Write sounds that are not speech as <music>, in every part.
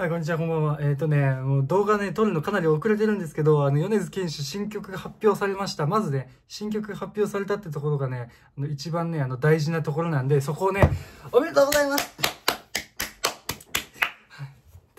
はい、こんにちは、こんばんは。えっ、ー、とね、もう動画ね、撮るのかなり遅れてるんですけど、あの、米津玄師新曲が発表されました。まずね、新曲発表されたってところがね、あの一番ね、あの、大事なところなんで、そこをね、おめでとうございます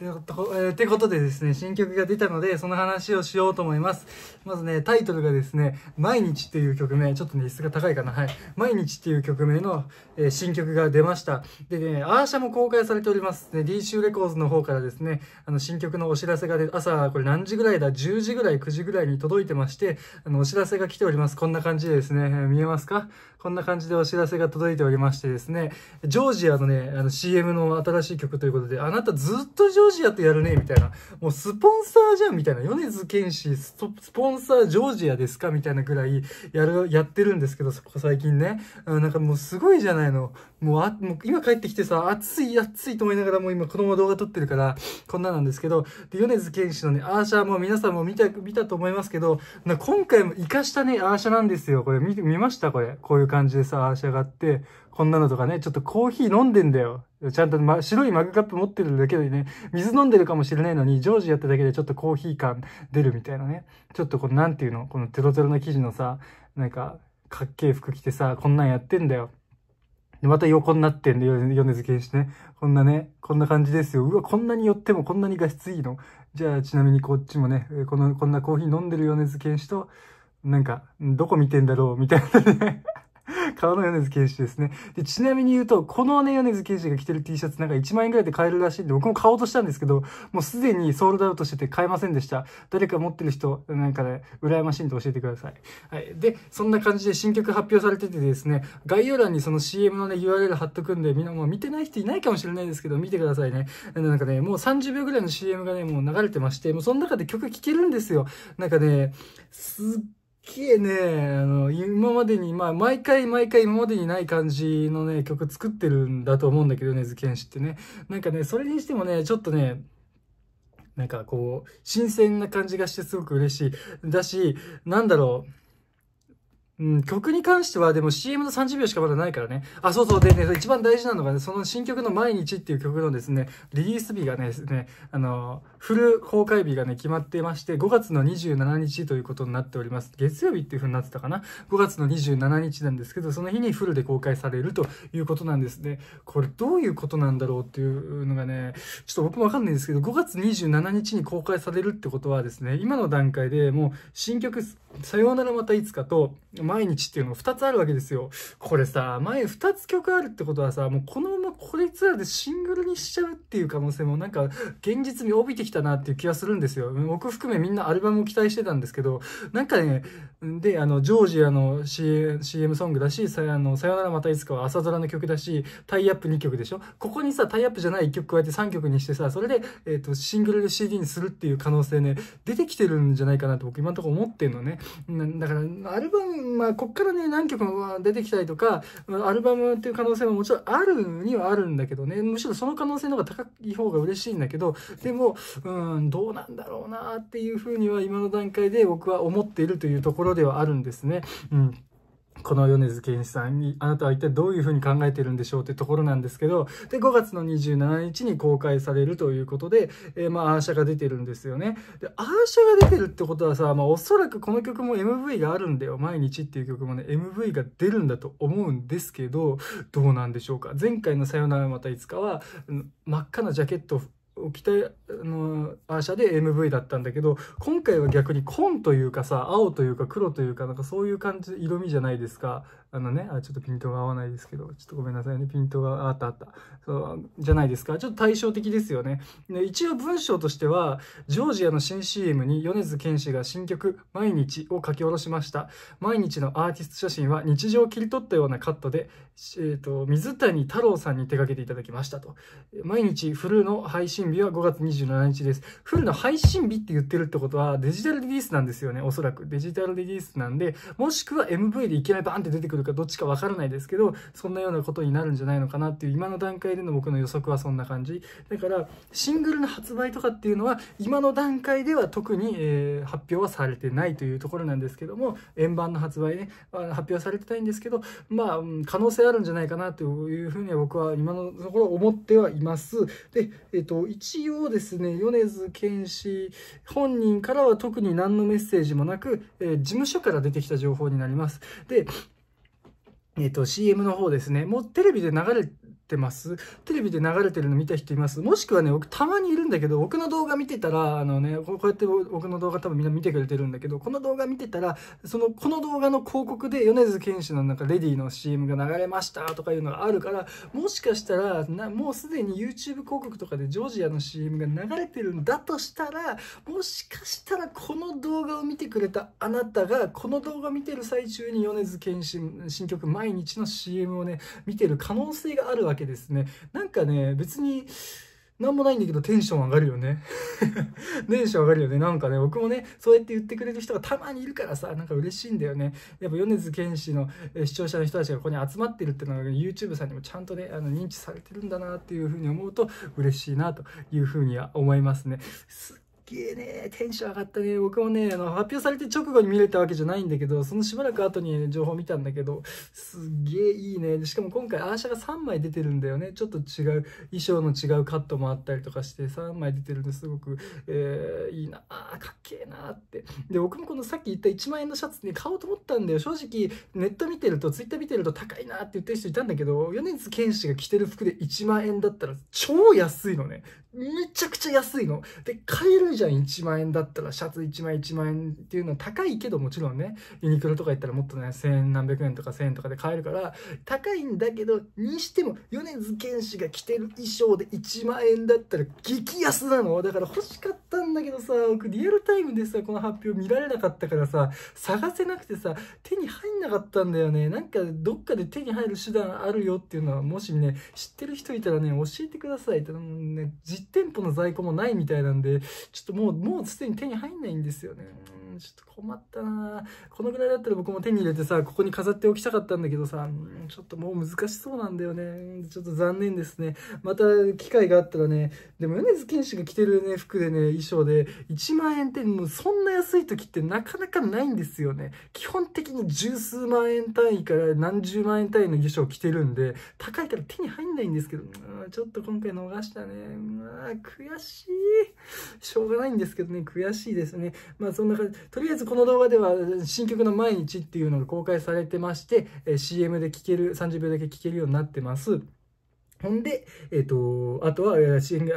ということえー、てことでですね、新曲が出たので、その話をしようと思います。まずね、タイトルがですね、毎日っていう曲名、ちょっとね、椅子が高いかな、はい。毎日っていう曲名の、えー、新曲が出ました。でね、アーシャも公開されております。ね、d c レコーズの方からですね、あの、新曲のお知らせがで、朝、これ何時ぐらいだ ?10 時ぐらい、9時ぐらいに届いてまして、あの、お知らせが来ております。こんな感じでですね、えー、見えますかこんな感じでお知らせが届いておりましてですね、ジョージアのね、あの、CM の新しい曲ということで、あなたずっとジョージジアとやるねみたいなもうスポンサーじゃんみたいな米津玄師スポンサージョージアですかみたいなぐらいやるやってるんですけどそこ最近ねなんかもうすごいじゃないのもうあもう今帰ってきてさ暑い暑いと思いながらもう今このまま動画撮ってるからこんななんですけどで米津玄師のねアーシャーも皆さんも見た見たと思いますけどな今回も生かしたねアーシャなんですよこれ見ましたこれこういう感じでさアーシャがあってこんなのとかね、ちょっとコーヒー飲んでんだよ。ちゃんと、ま、白いマグカップ持ってるだけでね、水飲んでるかもしれないのに、常時やっただけでちょっとコーヒー感出るみたいなね。ちょっとこの、なんていうのこのテロテロな生地のさ、なんか、かっけえ服着てさ、こんなんやってんだよ。で、また横になってんだネ米津玄師ね。こんなね、こんな感じですよ。うわ、こんなに寄ってもこんなに画質いいの。じゃあ、ちなみにこっちもね、この、こんなコーヒー飲んでる米津玄師と、なんか、どこ見てんだろうみたいなね顔 <laughs> の米津玄師ですね。で、ちなみに言うと、このね、米津玄師が着てる T シャツなんか1万円ぐらいで買えるらしいんで、僕も買おうとしたんですけど、もうすでにソールドアウトしてて買えませんでした。誰か持ってる人、なんかね、羨ましいんで教えてください。はい。で、そんな感じで新曲発表されててですね、概要欄にその CM のね、URL 貼っとくんで、みんなもう見てない人いないかもしれないですけど、見てくださいね。なんかね、もう30秒ぐらいの CM がね、もう流れてまして、もうその中で曲聴けるんですよ。なんかね、すっきえね、あの、今までに、まあ、毎回毎回今までにない感じのね、曲作ってるんだと思うんだけどね、ズケンシってね。なんかね、それにしてもね、ちょっとね、なんかこう、新鮮な感じがしてすごく嬉しい。だし、なんだろう、うん、曲に関しては、でも CM の30秒しかまだないからね。あ、そうそう。でね、一番大事なのがね、その新曲の毎日っていう曲のですね、リリース日がね、ねあの、フル公開日がね、決まってまして、5月の27日ということになっております。月曜日っていう風になってたかな ?5 月の27日なんですけど、その日にフルで公開されるということなんですね。これどういうことなんだろうっていうのがね、ちょっと僕もわかんないんですけど、5月27日に公開されるってことはですね、今の段階でもう新曲、さようならまたいつかと、毎日っていうの2つあるわけですよ。これさ、前2つ曲あるってことはさ、もうこのままこいつらでシングルにしちゃうっていう可能性もなんか現実味帯びてきたなっていう気がするんですよ。僕含めみんなアルバムを期待してたんですけど、なんかね、で、あの、ジョージアの CM, CM ソングだし、さあのさよならまたいつかは朝ドラの曲だし、タイアップ2曲でしょここにさ、タイアップじゃない1曲加えて3曲にしてさ、それで、えっ、ー、と、シングルで CD にするっていう可能性ね、出てきてるんじゃないかなと僕今んところ思ってんのね。だから、アルバム、まあ、こっからね、何曲も出てきたりとか、アルバムっていう可能性ももちろんあるにはあるんだけどね、むしろその可能性の方が高い方が嬉しいんだけど、でも、うん、どうなんだろうなっていうふうには今の段階で僕は思っているというところではあるんですね。うんこの米津玄師さんにあなたは一体どういうふうに考えてるんでしょうってところなんですけどで5月の27日に公開されるということで、えー、まあアーシャが出てるんですよねでアーシャが出てるってことはさ、まあ、おそらくこの曲も MV があるんだよ毎日っていう曲もね MV が出るんだと思うんですけどどうなんでしょうか前回の「さよならまたいつかは」真っ赤なジャケット期あのアーシャで MV だったんだけど今回は逆に紺というかさ青というか黒というかなんかそういう感じ色味じゃないですかあのねあちょっとピントが合わないですけどちょっとごめんなさいねピントがあったあったそうじゃないですかちょっと対照的ですよねね一応文章としてはジョージアの新 CM に米津玄師が新曲「毎日」を書き下ろしました毎日のアーティスト写真は日常を切り取ったようなカットで、えーと水谷太郎さんに手掛けていただきましたと毎日フルの配信日は5月27日です。フルの配信日って言ってるってことは、デジタルリリースなんですよね、おそらく。デジタルリリースなんで、もしくは MV でいきなりバーンって出てくるかどっちかわからないですけど、そんなようなことになるんじゃないのかなっていう、今の段階での僕の予測はそんな感じ。だから、シングルの発売とかっていうのは、今の段階では特に、えー、発表はされてないというところなんですけども、円盤の発売ね、発表されてないんですけど、まあ、可能性あるんじゃないかなというふうには僕は今のところ思ってはいます。で、えっ、ー、と、一一応ですね、米津玄師本人からは特に何のメッセージもなく、えー、事務所から出てきた情報になります。で、えっ、ー、と、CM の方ですね。もうテレビで流れってますテレビで流れてるの見た人いますもしくはね、僕たまにいるんだけど、僕の動画見てたら、あのね、こうやって僕の動画多分みんな見てくれてるんだけど、この動画見てたら、その、この動画の広告で米津玄師のなんかレディーの CM が流れましたとかいうのがあるから、もしかしたら、なもうすでに YouTube 広告とかでジョージアの CM が流れてるんだとしたら、もしかしたらこの動画を見てくれたあなたが、この動画見てる最中に米津玄師新曲毎日の CM をね、見てる可能性があるわけけですね。なんかね、別に、なんもないんだけどテンション上がるよね。<laughs> テンション上がるよね。なんかね、僕もね、そうやって言ってくれる人がたまにいるからさ、なんか嬉しいんだよね。やっぱ米津玄師の視聴者の人たちがここに集まってるっていうのが、YouTube さんにもちゃんとね、あの認知されてるんだなっていうふうに思うと嬉しいなというふうには思いますね。すっげえねテンション上がったね僕もねあの発表されて直後に見れたわけじゃないんだけどそのしばらく後に、ね、情報見たんだけどすげえいいねしかも今回アーシャが3枚出てるんだよねちょっと違う衣装の違うカットもあったりとかして3枚出てるんですごく、えー、いいなあかっけえなってで僕もこのさっき言った1万円のシャツね買おうと思ったんだよ正直ネット見てるとツイッター見てると高いなって言ってる人いたんだけど米津玄師が着てる服で1万円だったら超安いのねめちゃくちゃ安いので買えるじゃんじゃん1万円だったらシャツ1枚1万円っていうのは高いけどもちろんねユニクロとか行ったらもっとね1000円何百円とか1000円とかで買えるから高いんだけどにしても米津玄師が着てる衣装で1万円だったら激安なのだから欲しかったんだけどさ、僕リアルタイムでさ、この発表見られなかったからさ、探せなくてさ、手に入んなかったんだよね。なんかどっかで手に入る手段あるよっていうのは、もしね、知ってる人いたらね、教えてください。たてもね、実店舗の在庫もないみたいなんで、ちょっともう、もうすでに手に入んないんですよね。ちょっと困ったなこのぐらいだったら僕も手に入れてさここに飾っておきたかったんだけどさちょっともう難しそうなんだよねちょっと残念ですねまた機会があったらねでも米津玄師が着てるね服でね衣装で1万円ってもうそんな安い時ってなかなかないんですよね基本的に十数万円単位から何十万円単位の衣装着てるんで高いから手に入んないんですけどちょっと今回逃したね悔しい <laughs> しょうがないんですけどね、悔しいですね。まあそんな感じ。とりあえずこの動画では新曲の毎日っていうのが公開されてまして、え CM で聴ける、30秒だけ聴けるようになってます。ほんで、えっ、ー、と、あとは、支リリ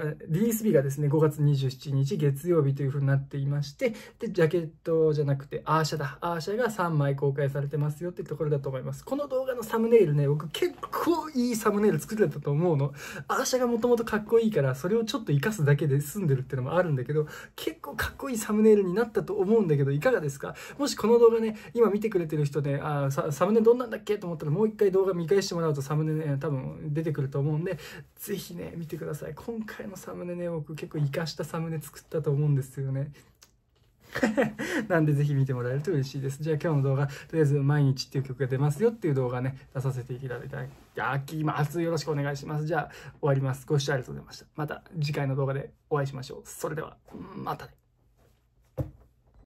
ース日がですね、5月27日月曜日というふうになっていまして、で、ジャケットじゃなくて、アーシャだ。アーシャが3枚公開されてますよっていうところだと思います。この動画のサムネイルね、僕結構いいサムネイル作ってたと思うの。アーシャがもともとかっこいいから、それをちょっと活かすだけで済んでるってのもあるんだけど、結構かっこいいサムネイルになったと思うんだけど、いかがですかもしこの動画ね、今見てくれてる人ね、あサムネどんなんだっけと思ったら、もう一回動画見返してもらうとサムネね、多分出てくると思う思んで是非ね見てください今回のサムネね僕結構活かしたサムネ作ったと思うんですよね <laughs> なんでぜひ見てもらえると嬉しいです。じゃあ今日の動画、とりあえず毎日っていう曲が出ますよっていう動画ね、出させていただいたきます。よろしくお願いします。じゃあ終わります。ご視聴ありがとうございました。また次回の動画でお会いしましょう。それでは、またね。